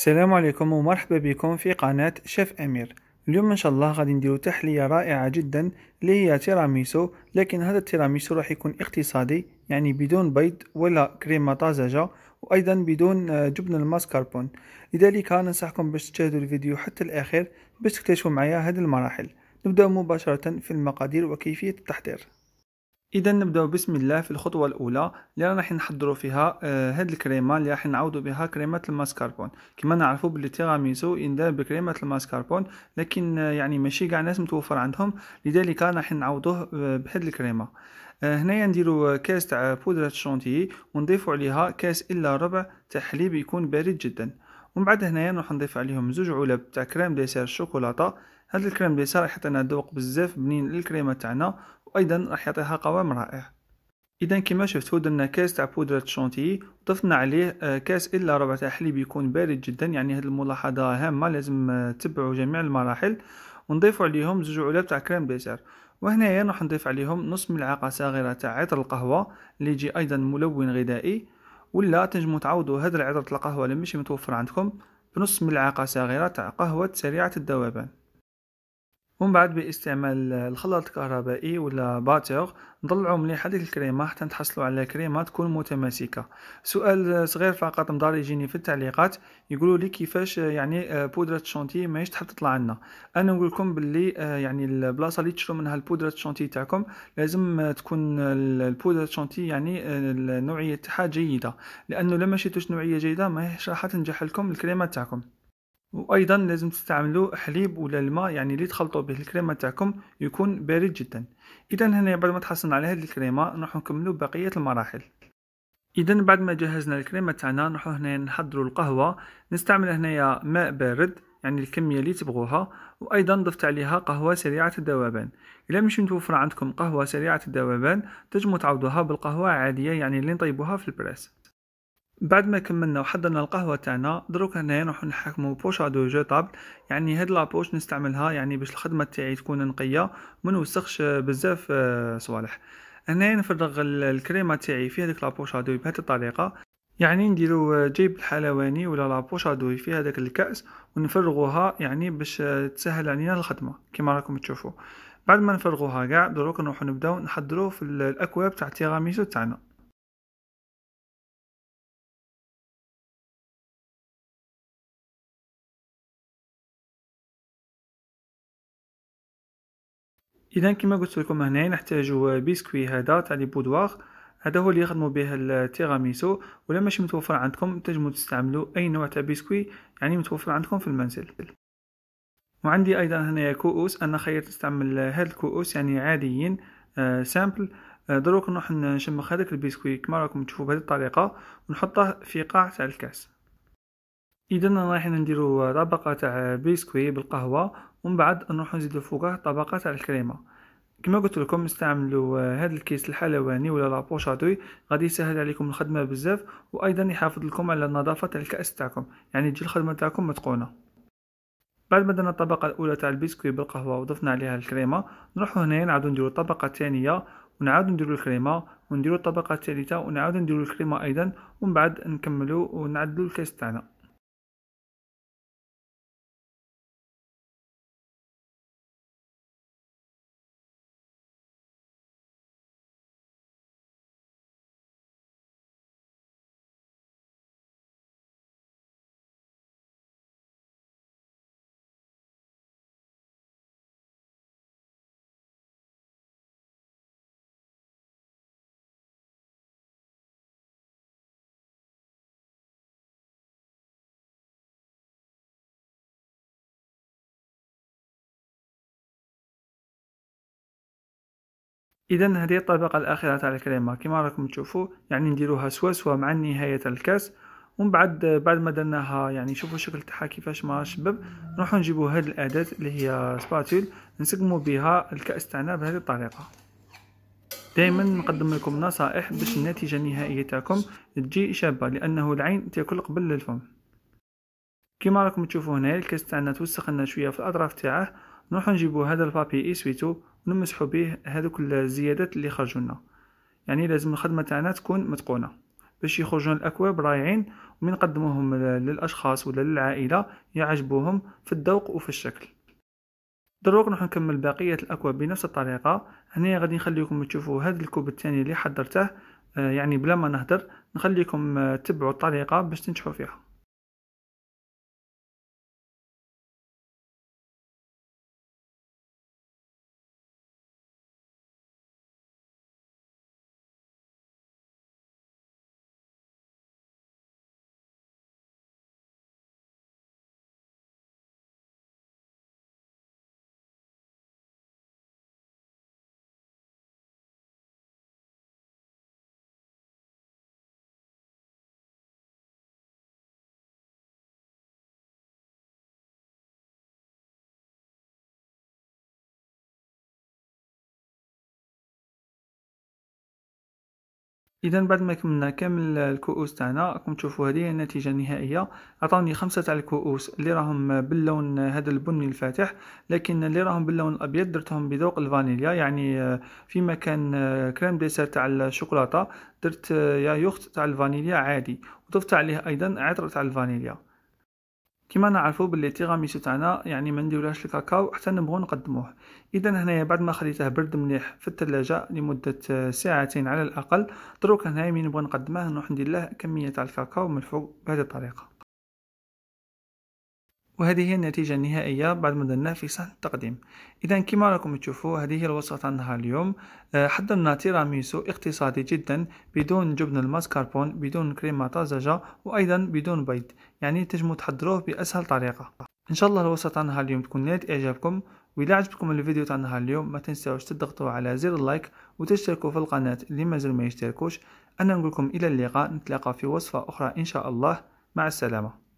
السلام عليكم ومرحبا بكم في قناة شيف أمير اليوم إن شاء الله غادي نديرو تحلية رائعة جدا اللي هي تيراميسو لكن هذا التيراميسو راح يكون اقتصادي يعني بدون بيض ولا كريمة طازجة وأيضا بدون آه، جبن الماسكاربون لذلك ننصحكم باش تشاهدوا الفيديو حتى الأخير باش تكتشفوا معايا هذه المراحل نبدأ مباشرة في المقادير وكيفية التحضير اذا نبداو بسم الله في الخطوه الاولى اللي راح نحضروا فيها آه هاد الكريمه اللي راح نعوضوا بها كريمه الماسكاربون كما نعرفوا باللي تيراميسو يندار بكريمه الماسكاربون لكن آه يعني ماشي كاع الناس متوفر عندهم لذلك راح نعوضوه آه، بهاد الكريمه آه هنايا نديرو آه، كاس تاع بودره الشونتيي ونضيفوا عليها كاس الا ربع تاع حليب يكون بارد جدا ومن بعد هنايا نروح نضيف عليهم زوج علب تاع كريم ديسير الشوكولاته هاد الكريم ديسير راح يعطينا ذوق بزاف بنين للكريمه تاعنا وايضا راح يعطيها قوام رائع اذا كما شفتوا درنا كاس تاع بودره شونتي ضفنا عليه آه، كاس الا ربع تاع حليب يكون بارد جدا يعني هذه الملاحظه هامه لازم آه، تبعوا جميع المراحل ونضيفوا عليهم زوج علب تاع كريم بيزار وهنايا راح نضيف عليهم نص ملعقه صغيره تاع عطر القهوه اللي يجي ايضا ملون غذائي ولا تنجموا تعوضوا هذا العطر القهوه اللي ماشي متوفر عندكم بنص ملعقه صغيره تاع قهوه سريعه الذوبان ومن بعد باستعمال الخلاط الكهربائي ولا باتور نطلعو مليح هذيك الكريمه حتى نتحصلوا على كريمه تكون متماسكه سؤال صغير فقط مضار يجيني في التعليقات يقولوا لي كيفاش يعني آه، بودره الشونتي ماهيش تحب تطلع لنا انا نقول لكم باللي آه، يعني البلاصه اللي تشرو منها البودره الشونتي تاعكم لازم آه، تكون البودره الشونتي يعني النوعيه تاعها جيده لانه لما شريتوش نوعيه جيده ماهيش راح تنجح لكم الكريمه تاعكم وايضا لازم تستعملوا حليب ولا الماء يعني اللي تخلطوا به الكريمه تاعكم يكون بارد جدا اذا هنا بعد ما تحصلنا على هذه الكريمه نروح نكملوا بقيه المراحل اذا بعد ما جهزنا الكريمه تاعنا نروحوا هنا نحضروا القهوه نستعمل هنايا ماء بارد يعني الكميه اللي تبغوها وايضا ضفت عليها قهوه سريعه الذوبان الا مش متوفر عندكم قهوه سريعه الذوبان تجمو تعوضوها بالقهوه عاديه يعني اللي نطيبوها في البريس بعد ما كملنا وحضرنا القهوه تاعنا دروك هنايا نروحو نحكمو بوش دو جو طابل يعني هاد لابوش نستعملها يعني باش الخدمه تاعي تكون نقيه ما نوسخش بزاف آه، صوالح هنايا نفرغ الكريمه تاعي في هذيك لابوش دو بهذه الطريقه يعني نديرو آه، جيب الحلواني ولا لابوش دو في هذاك الكاس ونفرغوها يعني باش آه، تسهل علينا الخدمه كما راكم تشوفوا بعد ما نفرغوها كاع دروك نروحو نبداو نحضرو في الاكواب تاع تيراميسو تاعنا اذا كما قلت لكم هنا نحتاجو بيسكوي هذا تاع لي بودوار هذا هو اللي يخدموا به التيراميسو ولا ماشي متوفر عندكم تنجموا تستعملوا اي نوع تاع بيسكوي يعني متوفر عندكم في المنزل وعندي ايضا هنايا كؤوس انا خيرت نستعمل هاد الكؤوس يعني عاديين آه سامبل آه دروك نروح نشمخ هذاك البيسكوي كما راكم تشوفوا بهذه الطريقه ونحطه في قاع تاع الكاس اذا رايحين نديرو طبقه تاع بيسكوي بالقهوه ومن بعد نروحو نزيدو فوقه طبقه تاع الكريمه كما قلت لكم استعملوا هذا الكيس الحلواني ولا لابوشادوي غادي يسهل عليكم الخدمه بزاف وايضا يحافظ لكم على النظافه تاع الكاس تاعكم يعني تجي الخدمه تاعكم متقونه بعد ما درنا الطبقه الاولى تاع البيسكوي بالقهوه وضفنا عليها الكريمه نروحو هنايا نعاودو نديرو الطبقه الثانيه ونعاودو نديرو الكريمه ونديرو الطبقه الثالثه ونعاودو نديرو الكريمه ايضا ومن بعد نكملو ونعدلو الكاس تاعنا اذا هذه الطبقه الاخيره تاع الكريمه كما راكم تشوفوا يعني نديروها سوا سوا مع نهايه الكاس ومن بعد بعد ما درناها يعني شوفوا الشكل تاعها كيفاش ما شبب نروحوا نجيبوا هذه الاداه اللي هي سباتول نسقموا بها الكاس تاعنا بهذه الطريقه دائما نقدم لكم نصائح باش النتيجه النهائيه تاعكم تجي شابه لانه العين تاكل قبل الفم كما راكم تشوفوا هنا الكاس تاعنا توسخنا شويه في الاطراف تاعه نروح نجيبو هذا البابي اي سويتو ونمسحو به هذوك الزيادات اللي خرجوا لنا يعني لازم الخدمه تاعنا تكون متقونه باش يخرجون الاكواب رايعين ومن نقدموهم للاشخاص ولا للعائله يعجبوهم في الذوق وفي الشكل دروك نروح نكمل بقيه الاكواب بنفس الطريقه هنا غادي نخليكم تشوفوا هذا الكوب الثاني اللي حضرته آه، يعني بلا ما نهدر نخليكم آه، تبعوا الطريقه باش تنجحوا فيها اذا بعد ما كملنا كامل الكؤوس تاعنا راكم تشوفوا هذه هي النتيجه النهائيه عطاوني خمسه تاع الكؤوس اللي راهم باللون هذا البني الفاتح لكن اللي راهم باللون الابيض درتهم بذوق الفانيليا يعني في مكان كريم ديسير تاع الشوكولاته درت يا يخت تاع الفانيليا عادي وضفت عليه ايضا عطر تاع الفانيليا كما نعرفوا باللي تيغاميسو تاعنا يعني ما نديرولهاش الكاكاو حتى نبغوا نقدموه اذا هنايا بعد ما خليته برد مليح في الثلاجه لمده ساعتين على الاقل دروك هنايا مين نبغى نقدمه نروح ندير له كميه تاع الكاكاو من الفوق بهذه الطريقه وهذه هي النتيجة النهائية بعد ما درناه في صحن التقديم إذا كما راكم تشوفوا هذه هي الوصفة تاع نهار اليوم آه، حضرنا تيراميسو اقتصادي جدا بدون جبن الماسكاربون بدون كريمة طازجة وأيضا بدون بيض يعني تجمو تحضروه بأسهل طريقة إن شاء الله الوصفة تاع نهار اليوم تكون نالت إعجابكم وإذا عجبكم الفيديو تاع نهار اليوم ما تنساوش تضغطوا على زر اللايك وتشتركوا في القناة اللي مازال ما يشتركوش أنا نقولكم إلى اللقاء نتلاقى في وصفة أخرى إن شاء الله مع السلامة